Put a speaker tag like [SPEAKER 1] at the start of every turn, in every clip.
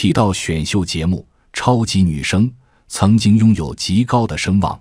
[SPEAKER 1] 提到选秀节目《超级女声》，曾经拥有极高的声望，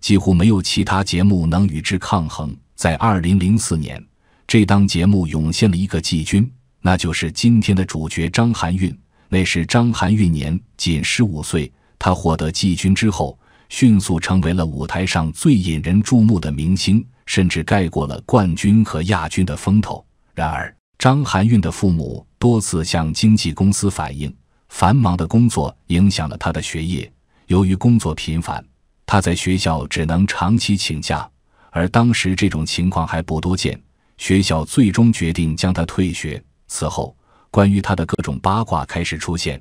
[SPEAKER 1] 几乎没有其他节目能与之抗衡。在2004年，这档节目涌现了一个季军，那就是今天的主角张含韵。那时张含韵年仅十五岁，她获得季军之后，迅速成为了舞台上最引人注目的明星，甚至盖过了冠军和亚军的风头。然而，张含韵的父母多次向经纪公司反映。繁忙的工作影响了他的学业。由于工作频繁，他在学校只能长期请假，而当时这种情况还不多见。学校最终决定将他退学。此后，关于他的各种八卦开始出现。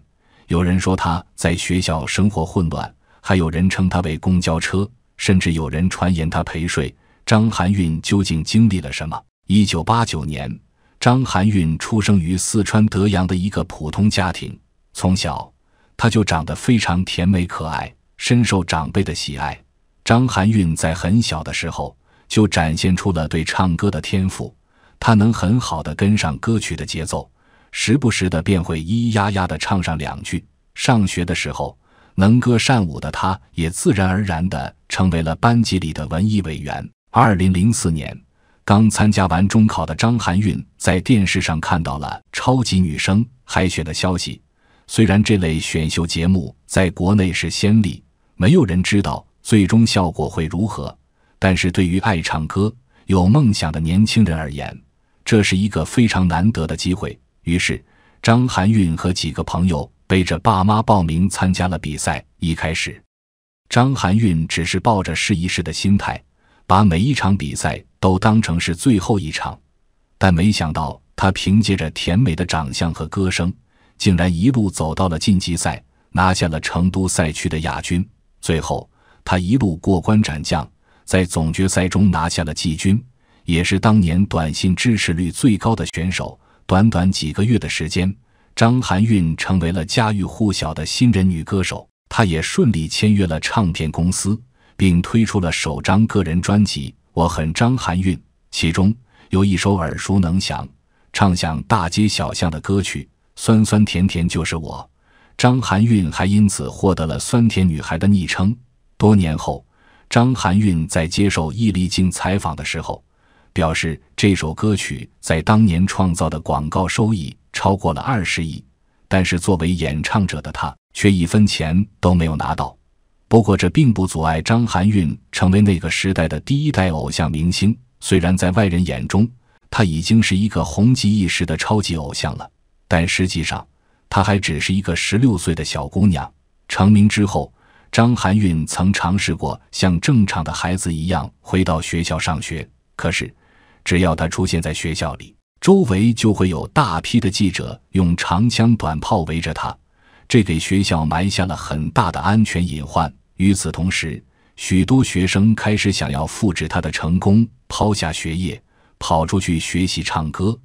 [SPEAKER 1] 有人说他在学校生活混乱，还有人称他为公交车，甚至有人传言他陪睡。张含韵究竟经历了什么？一九八九年，张含韵出生于四川德阳的一个普通家庭。从小，她就长得非常甜美可爱，深受长辈的喜爱。张含韵在很小的时候就展现出了对唱歌的天赋，她能很好的跟上歌曲的节奏，时不时的便会咿咿呀呀的唱上两句。上学的时候，能歌善舞的她也自然而然的成为了班级里的文艺委员。二零零四年，刚参加完中考的张含韵在电视上看到了《超级女声》海选的消息。虽然这类选秀节目在国内是先例，没有人知道最终效果会如何，但是对于爱唱歌、有梦想的年轻人而言，这是一个非常难得的机会。于是，张含韵和几个朋友背着爸妈报名参加了比赛。一开始，张含韵只是抱着试一试的心态，把每一场比赛都当成是最后一场，但没想到她凭借着甜美的长相和歌声。竟然一路走到了晋级赛，拿下了成都赛区的亚军。最后，他一路过关斩将，在总决赛中拿下了季军，也是当年短信支持率最高的选手。短短几个月的时间，张含韵成为了家喻户晓的新人女歌手。她也顺利签约了唱片公司，并推出了首张个人专辑《我很张含韵》，其中有一首耳熟能详、唱响大街小巷的歌曲。酸酸甜甜就是我，张含韵还因此获得了“酸甜女孩”的昵称。多年后，张含韵在接受易立竞采访的时候，表示这首歌曲在当年创造的广告收益超过了二十亿，但是作为演唱者的她却一分钱都没有拿到。不过，这并不阻碍张含韵成为那个时代的第一代偶像明星。虽然在外人眼中，她已经是一个红极一时的超级偶像了。但实际上，她还只是一个十六岁的小姑娘。成名之后，张含韵曾尝试过像正常的孩子一样回到学校上学。可是，只要她出现在学校里，周围就会有大批的记者用长枪短炮围着她，这给学校埋下了很大的安全隐患。与此同时，许多学生开始想要复制她的成功，抛下学业，跑出去学习唱歌。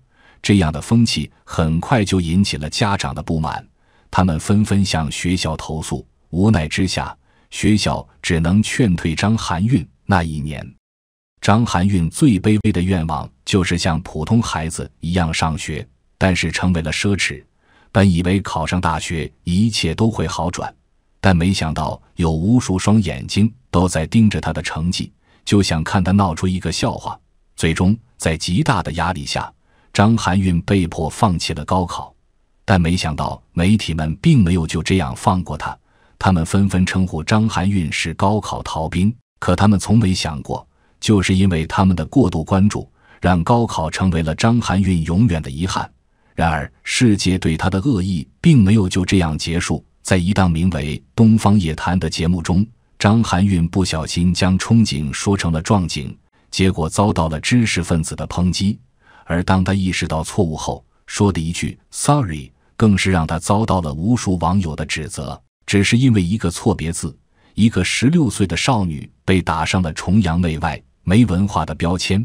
[SPEAKER 1] 这样的风气很快就引起了家长的不满，他们纷纷向学校投诉。无奈之下，学校只能劝退张含韵。那一年，张含韵最卑微的愿望就是像普通孩子一样上学，但是成为了奢侈。本以为考上大学一切都会好转，但没想到有无数双眼睛都在盯着他的成绩，就想看他闹出一个笑话。最终，在极大的压力下。张含韵被迫放弃了高考，但没想到媒体们并没有就这样放过他，他们纷纷称呼张含韵是高考逃兵。可他们从没想过，就是因为他们的过度关注，让高考成为了张含韵永远的遗憾。然而，世界对他的恶意并没有就这样结束。在一档名为《东方夜谈》的节目中，张含韵不小心将“憧憬”说成了“壮景”，结果遭到了知识分子的抨击。而当他意识到错误后，说的一句 “sorry” 更是让他遭到了无数网友的指责。只是因为一个错别字，一个十六岁的少女被打上了崇洋媚外、没文化的标签。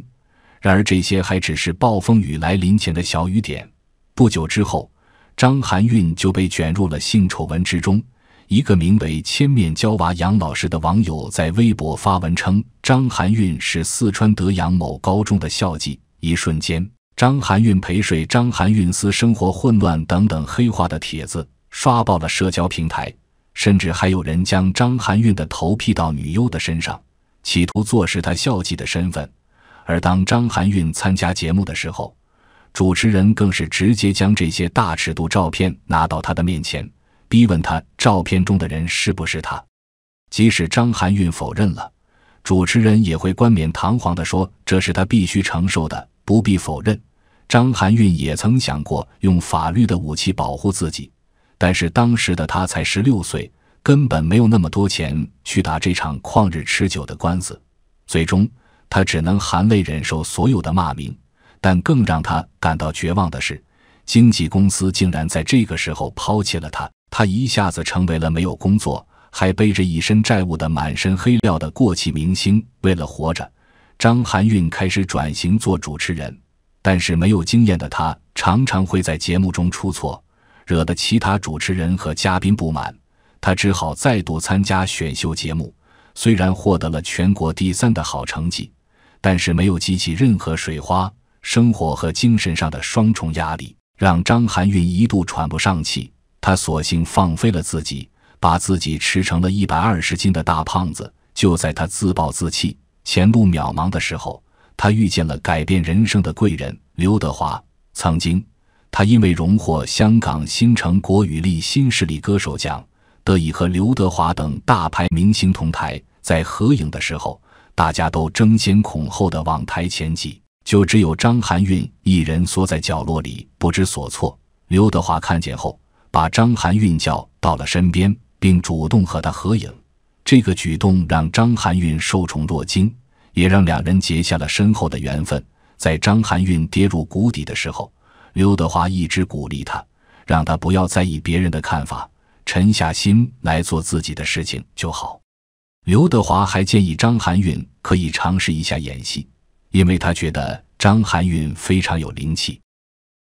[SPEAKER 1] 然而，这些还只是暴风雨来临前的小雨点。不久之后，张含韵就被卷入了性丑闻之中。一个名为“千面娇娃杨老师”的网友在微博发文称，张含韵是四川德阳某高中的校妓。”一瞬间。张含韵陪睡、张含韵私生活混乱等等黑化的帖子刷爆了社交平台，甚至还有人将张含韵的头 P 到女优的身上，企图坐实她孝妓的身份。而当张含韵参加节目的时候，主持人更是直接将这些大尺度照片拿到她的面前，逼问她照片中的人是不是她。即使张含韵否认了。主持人也会冠冕堂皇地说：“这是他必须承受的，不必否认。”张含韵也曾想过用法律的武器保护自己，但是当时的她才十六岁，根本没有那么多钱去打这场旷日持久的官司。最终，她只能含泪忍受所有的骂名。但更让她感到绝望的是，经纪公司竟然在这个时候抛弃了她，她一下子成为了没有工作。还背着一身债务的满身黑料的过气明星，为了活着，张含韵开始转型做主持人。但是没有经验的她，常常会在节目中出错，惹得其他主持人和嘉宾不满。她只好再度参加选秀节目，虽然获得了全国第三的好成绩，但是没有激起任何水花。生活和精神上的双重压力，让张含韵一度喘不上气。她索性放飞了自己。把自己吃成了一百二十斤的大胖子。就在他自暴自弃、前路渺茫的时候，他遇见了改变人生的贵人刘德华。曾经，他因为荣获香港新城国语力新势力歌手奖，得以和刘德华等大牌明星同台。在合影的时候，大家都争先恐后的往台前挤，就只有张含韵一人缩在角落里不知所措。刘德华看见后，把张含韵叫到了身边。并主动和他合影，这个举动让张含韵受宠若惊，也让两人结下了深厚的缘分。在张含韵跌入谷底的时候，刘德华一直鼓励他，让他不要在意别人的看法，沉下心来做自己的事情就好。刘德华还建议张含韵可以尝试一下演戏，因为他觉得张含韵非常有灵气。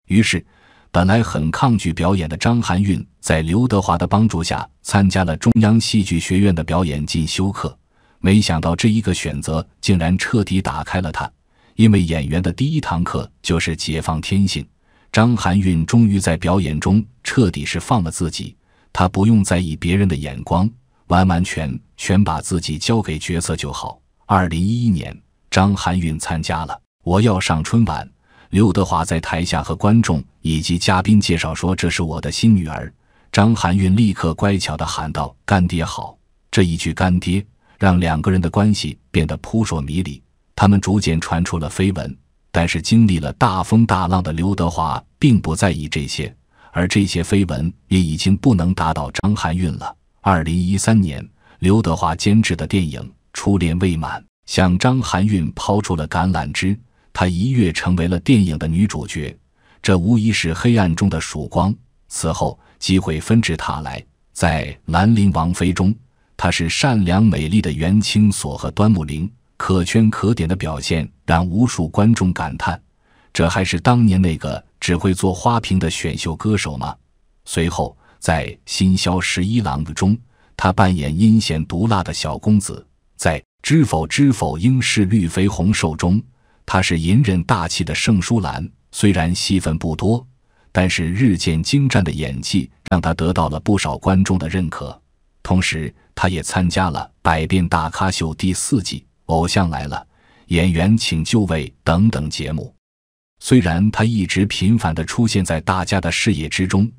[SPEAKER 1] 于是，本来很抗拒表演的张含韵，在刘德华的帮助下参加了中央戏剧学院的表演进修课。没想到这一个选择竟然彻底打开了她，因为演员的第一堂课就是解放天性。张含韵终于在表演中彻底是放了自己，她不用在意别人的眼光，完完全全把自己交给角色就好。二零一一年，张含韵参加了《我要上春晚》。刘德华在台下和观众以及嘉宾介绍说：“这是我的新女儿。”张含韵立刻乖巧的喊道：“干爹好！”这一句“干爹”让两个人的关系变得扑朔迷离，他们逐渐传出了绯闻。但是经历了大风大浪的刘德华并不在意这些，而这些绯闻也已经不能打倒张含韵了。二零一三年，刘德华监制的电影《初恋未满》向张含韵抛出了橄榄枝。她一跃成为了电影的女主角，这无疑是黑暗中的曙光。此后，机会纷至沓来。在《兰陵王妃》中，她是善良美丽的元青锁和端木灵，可圈可点的表现让无数观众感叹：这还是当年那个只会做花瓶的选秀歌手吗？随后，在《新萧十一郎》中，她扮演阴险毒辣的小公子；在《知否知否，应是绿肥红瘦》中，他是隐忍大气的盛舒兰，虽然戏份不多，但是日渐精湛的演技让他得到了不少观众的认可。同时，他也参加了《百变大咖秀》第四季、《偶像来了》、《演员请就位》等等节目。虽然他一直频繁的出现在大家的视野之中，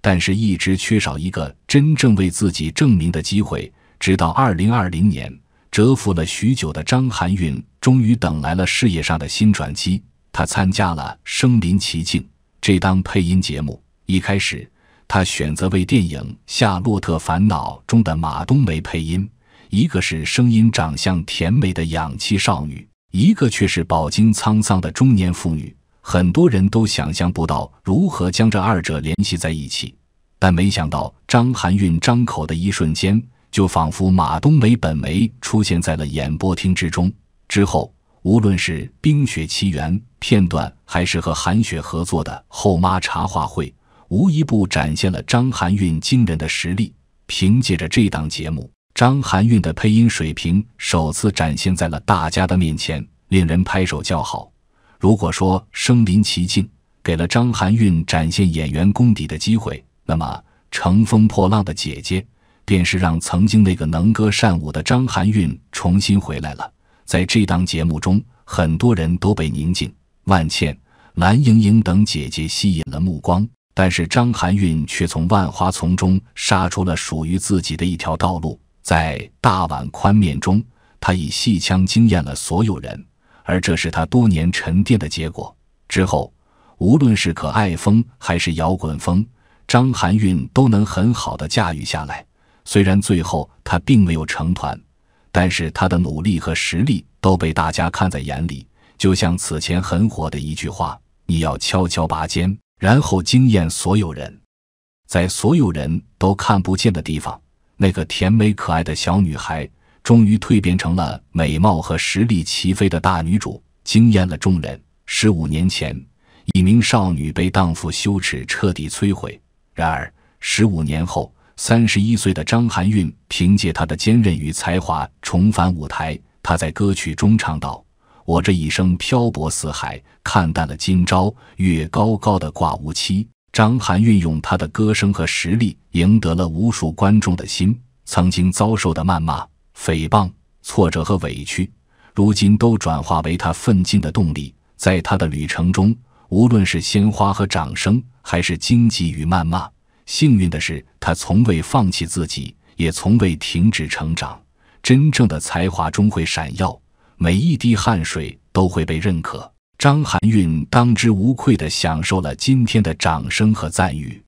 [SPEAKER 1] 但是一直缺少一个真正为自己证明的机会。直到二零二零年。蛰伏了许久的张含韵，终于等来了事业上的新转机。她参加了《声临其境》这档配音节目。一开始，她选择为电影《夏洛特烦恼》中的马冬梅配音。一个是声音、长相甜美的氧气少女，一个却是饱经沧桑的中年妇女。很多人都想象不到如何将这二者联系在一起，但没想到，张含韵张口的一瞬间。就仿佛马冬梅本梅出现在了演播厅之中。之后，无论是《冰雪奇缘》片段，还是和韩雪合作的《后妈茶话会》，无一不展现了张含韵惊人的实力。凭借着这档节目，张含韵的配音水平首次展现在了大家的面前，令人拍手叫好。如果说《身临其境》给了张含韵展现演员功底的机会，那么《乘风破浪的姐姐》。便是让曾经那个能歌善舞的张含韵重新回来了。在这档节目中，很多人都被宁静、万茜、蓝盈盈等姐姐吸引了目光，但是张含韵却从万花丛中杀出了属于自己的一条道路。在大碗宽面中，她以戏腔惊艳了所有人，而这是她多年沉淀的结果。之后，无论是可爱风还是摇滚风，张含韵都能很好的驾驭下来。虽然最后他并没有成团，但是他的努力和实力都被大家看在眼里。就像此前很火的一句话：“你要悄悄拔尖，然后惊艳所有人，在所有人都看不见的地方。”那个甜美可爱的小女孩，终于蜕变成了美貌和实力齐飞的大女主，惊艳了众人。十五年前，一名少女被荡妇羞耻彻底摧毁；然而，十五年后，三十一岁的张含韵凭借她的坚韧与才华重返舞台。她在歌曲中唱道：“我这一生漂泊四海，看淡了今朝，月高高的挂无期。”张含韵用她的歌声和实力赢得了无数观众的心。曾经遭受的谩骂、诽谤、挫折和委屈，如今都转化为她奋进的动力。在她的旅程中，无论是鲜花和掌声，还是荆棘与谩骂。幸运的是，他从未放弃自己，也从未停止成长。真正的才华终会闪耀，每一滴汗水都会被认可。张含韵当之无愧地享受了今天的掌声和赞誉。